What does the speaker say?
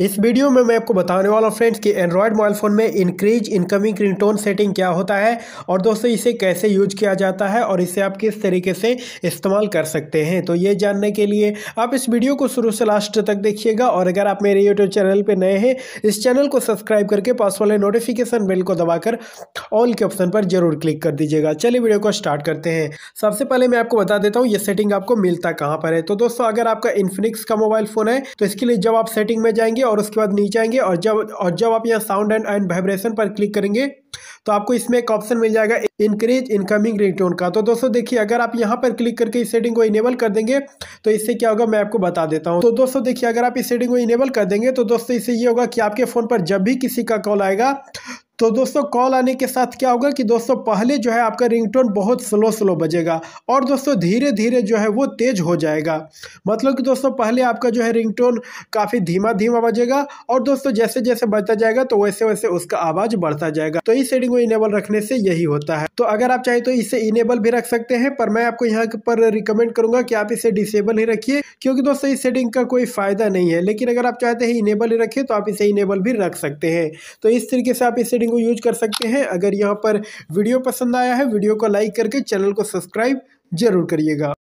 इस वीडियो में मैं आपको बताने वाला हूँ फ्रेंड्स कि एंड्रॉयड मोबाइल फ़ोन में इंक्रीज इनकमिंग रिंगटोन सेटिंग क्या होता है और दोस्तों इसे कैसे यूज किया जाता है और इसे आप किस तरीके से इस्तेमाल कर सकते हैं तो ये जानने के लिए आप इस वीडियो को शुरू से लास्ट तक देखिएगा और अगर आप मेरे यूट्यूब चैनल पर नए हैं इस चैनल को सब्सक्राइब करके पास वाले नोटिफिकेशन बिल को दबाकर ऑल के ऑप्शन पर जरूर क्लिक कर दीजिएगा चलिए वीडियो को स्टार्ट करते हैं सबसे पहले मैं आपको बता देता हूँ ये सेटिंग आपको मिलता कहाँ पर है तो दोस्तों अगर आपका इन्फिनिक्स का मोबाइल फ़ोन है तो इसके लिए जब आप सेटिंग में जाएंगे और उसके बाद नीचे आएंगे और जब और जब आप यहाँ साउंड एंड एंड वाइब्रेशन पर क्लिक करेंगे तो आपको इसमें एक ऑप्शन मिल जाएगा इंक्रीज इनकमिंग रिंगटोन का तो दोस्तों देखिए अगर आप यहाँ पर क्लिक करके इस सेटिंग को इनेबल कर देंगे तो इससे क्या होगा मैं आपको बता देता हूँ तो दोस्तों देखिए अगर आप इस सेटिंग को इनेबल कर देंगे तो दोस्तों इससे ये होगा कि आपके फ़ोन पर जब भी किसी का कॉल आएगा तो दोस्तों कॉल आने के साथ क्या होगा कि दोस्तों पहले जो है आपका रिंगटोन बहुत स्लो स्लो बजेगा और दोस्तों धीरे धीरे जो है वो तेज़ हो जाएगा मतलब कि दोस्तों पहले आपका जो है रिंगटोन काफ़ी धीमा धीमा बजेगा और दोस्तों जैसे जैसे बजता जाएगा तो वैसे वैसे उसका आवाज़ बढ़ता जाएगा तो इस सेटिंग को इनेबल रखने से यही होता है तो अगर आप चाहे तो इसे इनेबल भी रख सकते हैं पर मैं आपको यहाँ पर रिकमेंड करूँगा कि आप इसे डिसेबल ही रखिए क्योंकि दोस्तों इस सेटिंग का कोई फ़ायदा नहीं है लेकिन अगर आप चाहते हैं इनेबल ही रखिए तो आप इसे इनेबल भी रख सकते हैं तो इस तरीके से आप इस सेटिंग को यूज कर सकते हैं अगर यहाँ पर वीडियो पसंद आया है वीडियो को लाइक करके चैनल को सब्सक्राइब जरूर करिएगा